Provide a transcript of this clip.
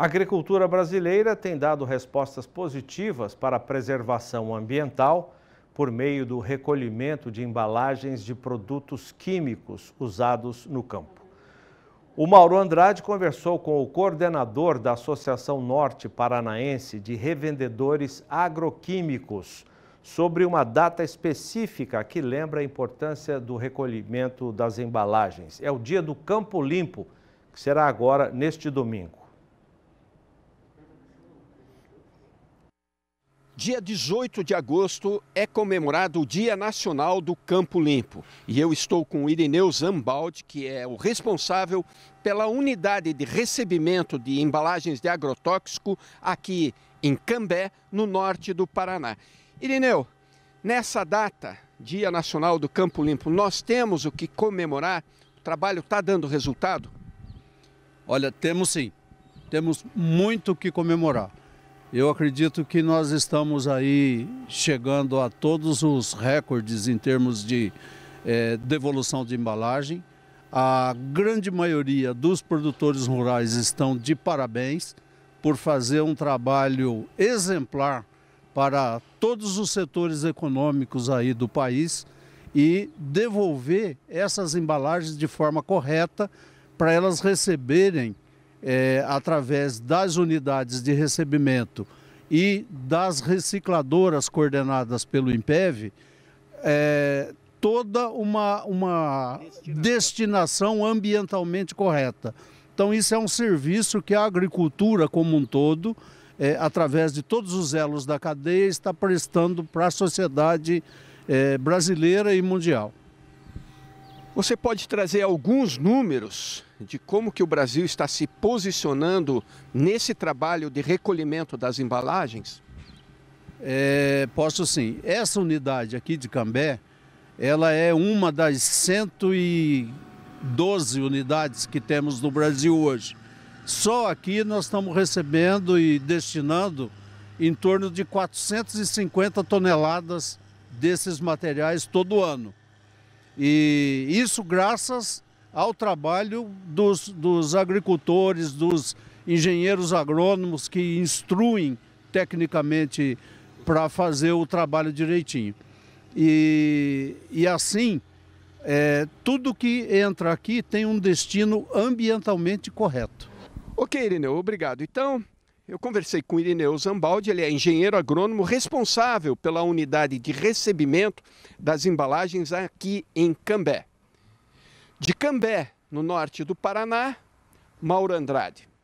A agricultura brasileira tem dado respostas positivas para a preservação ambiental por meio do recolhimento de embalagens de produtos químicos usados no campo. O Mauro Andrade conversou com o coordenador da Associação Norte Paranaense de Revendedores Agroquímicos, sobre uma data específica que lembra a importância do recolhimento das embalagens. É o dia do Campo Limpo, que será agora neste domingo. Dia 18 de agosto é comemorado o Dia Nacional do Campo Limpo. E eu estou com o Irineu Zambaldi, que é o responsável pela unidade de recebimento de embalagens de agrotóxico aqui em Cambé, no norte do Paraná. Irineu, nessa data, Dia Nacional do Campo Limpo, nós temos o que comemorar? O trabalho está dando resultado? Olha, temos sim. Temos muito o que comemorar eu acredito que nós estamos aí chegando a todos os recordes em termos de é, devolução de embalagem. A grande maioria dos produtores rurais estão de parabéns por fazer um trabalho exemplar para todos os setores econômicos aí do país e devolver essas embalagens de forma correta para elas receberem é, através das unidades de recebimento e das recicladoras coordenadas pelo IMPEV, é, toda uma, uma destinação. destinação ambientalmente correta. Então, isso é um serviço que a agricultura como um todo, é, através de todos os elos da cadeia, está prestando para a sociedade é, brasileira e mundial. Você pode trazer alguns números de como que o Brasil está se posicionando nesse trabalho de recolhimento das embalagens? É, posso sim. Essa unidade aqui de Cambé, ela é uma das 112 unidades que temos no Brasil hoje. Só aqui nós estamos recebendo e destinando em torno de 450 toneladas desses materiais todo ano. E isso graças ao trabalho dos, dos agricultores, dos engenheiros agrônomos que instruem tecnicamente para fazer o trabalho direitinho. E, e assim, é, tudo que entra aqui tem um destino ambientalmente correto. Ok, Irineu, obrigado. Então, eu conversei com Irineu Zambaldi, ele é engenheiro agrônomo responsável pela unidade de recebimento das embalagens aqui em Cambé. De Cambé, no norte do Paraná, Mauro Andrade.